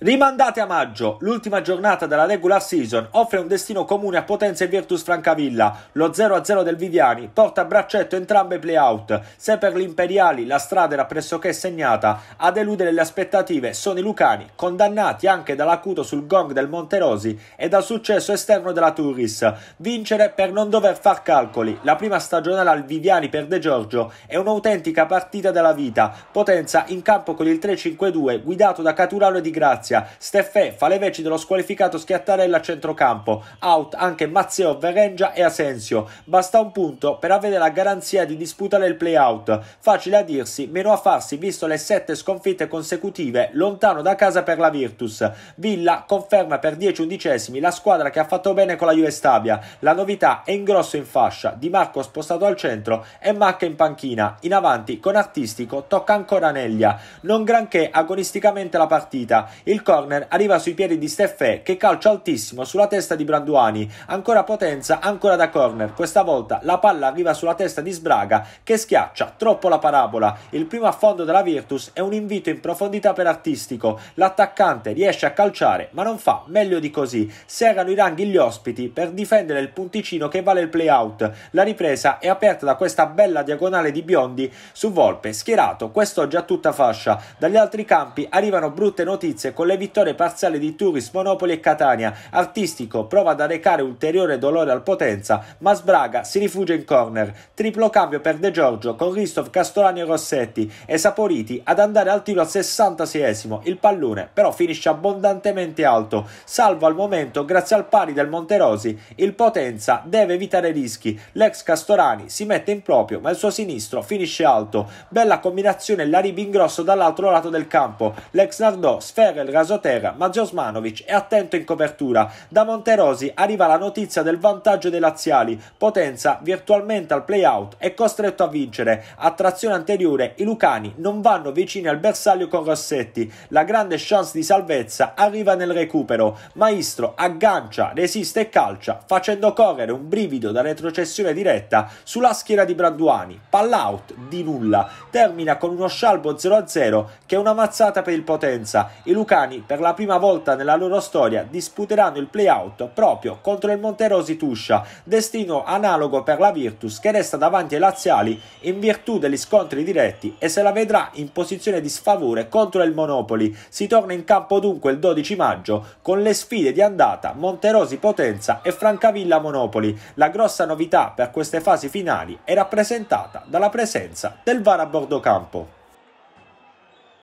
Rimandate a maggio, l'ultima giornata della regular season offre un destino comune a Potenza e Virtus Francavilla. Lo 0-0 del Viviani porta a braccetto entrambe i playout. Se per gli imperiali la strada era pressoché segnata, a deludere le aspettative sono i lucani, condannati anche dall'acuto sul gong del Monterosi e dal successo esterno della Turris. Vincere per non dover far calcoli. La prima stagionale al Viviani per De Giorgio è un'autentica partita della vita. Potenza in campo con il 3-5-2 guidato da Caturano e Di Grazia Grazia. Steffè fa le veci dello squalificato Schiattarella a centrocampo. Out anche Mazzeo, Verengia e Asensio. Basta un punto per avere la garanzia di disputare il playout. Facile a dirsi, meno a farsi visto le sette sconfitte consecutive lontano da casa per la Virtus. Villa conferma per 10 undicesimi la squadra che ha fatto bene con la Juve Stabia. La novità è in grosso in fascia, Di Marco spostato al centro e Macca in panchina. In avanti con Artistico tocca ancora Neglia. Non granché agonisticamente la partita. Il il corner arriva sui piedi di Steffè che calcia altissimo sulla testa di Branduani, ancora potenza, ancora da corner. Questa volta la palla arriva sulla testa di Sbraga che schiaccia troppo la parabola. Il primo affondo della Virtus è un invito in profondità per Artistico. L'attaccante riesce a calciare ma non fa meglio di così. Serrano i ranghi gli ospiti per difendere il punticino che vale il play out. La ripresa è aperta da questa bella diagonale di Biondi su Volpe, schierato quest'oggi a tutta fascia. Dagli altri campi arrivano brutte notizie con le vittorie parziali di Turis, Monopoli e Catania. Artistico prova ad arrecare ulteriore dolore al Potenza, ma sbraga, si rifugia in corner. Triplo cambio per De Giorgio con Ristov, Castolani e Rossetti esaporiti ad andare al tiro al 66esimo. Il pallone però finisce abbondantemente alto, salvo al momento grazie al pari del Monterosi. Il Potenza deve evitare rischi. L'ex Castorani si mette in proprio, ma il suo sinistro finisce alto. Bella combinazione, la ribingrosso dall'altro lato del campo. L'ex Nardò sferra il rasoterra, ma Giosmanovic è attento in copertura. Da Monterosi arriva la notizia del vantaggio dei laziali. Potenza virtualmente al playout è costretto a vincere. A trazione anteriore i lucani non vanno vicini al bersaglio con Rossetti. La grande chance di salvezza arriva nel recupero. Maestro aggancia, resiste e calcia, facendo correre un brivido da retrocessione diretta sulla schiena di Branduani. Pallout di nulla. Termina con uno scialbo 0-0 che è una mazzata per il Potenza. I lucani Lucani per la prima volta nella loro storia disputeranno il playout proprio contro il Monterosi Tuscia, destino analogo per la Virtus che resta davanti ai laziali in virtù degli scontri diretti e se la vedrà in posizione di sfavore contro il Monopoli. Si torna in campo dunque il 12 maggio con le sfide di andata Monterosi Potenza e Francavilla Monopoli. La grossa novità per queste fasi finali è rappresentata dalla presenza del VAR a bordo campo.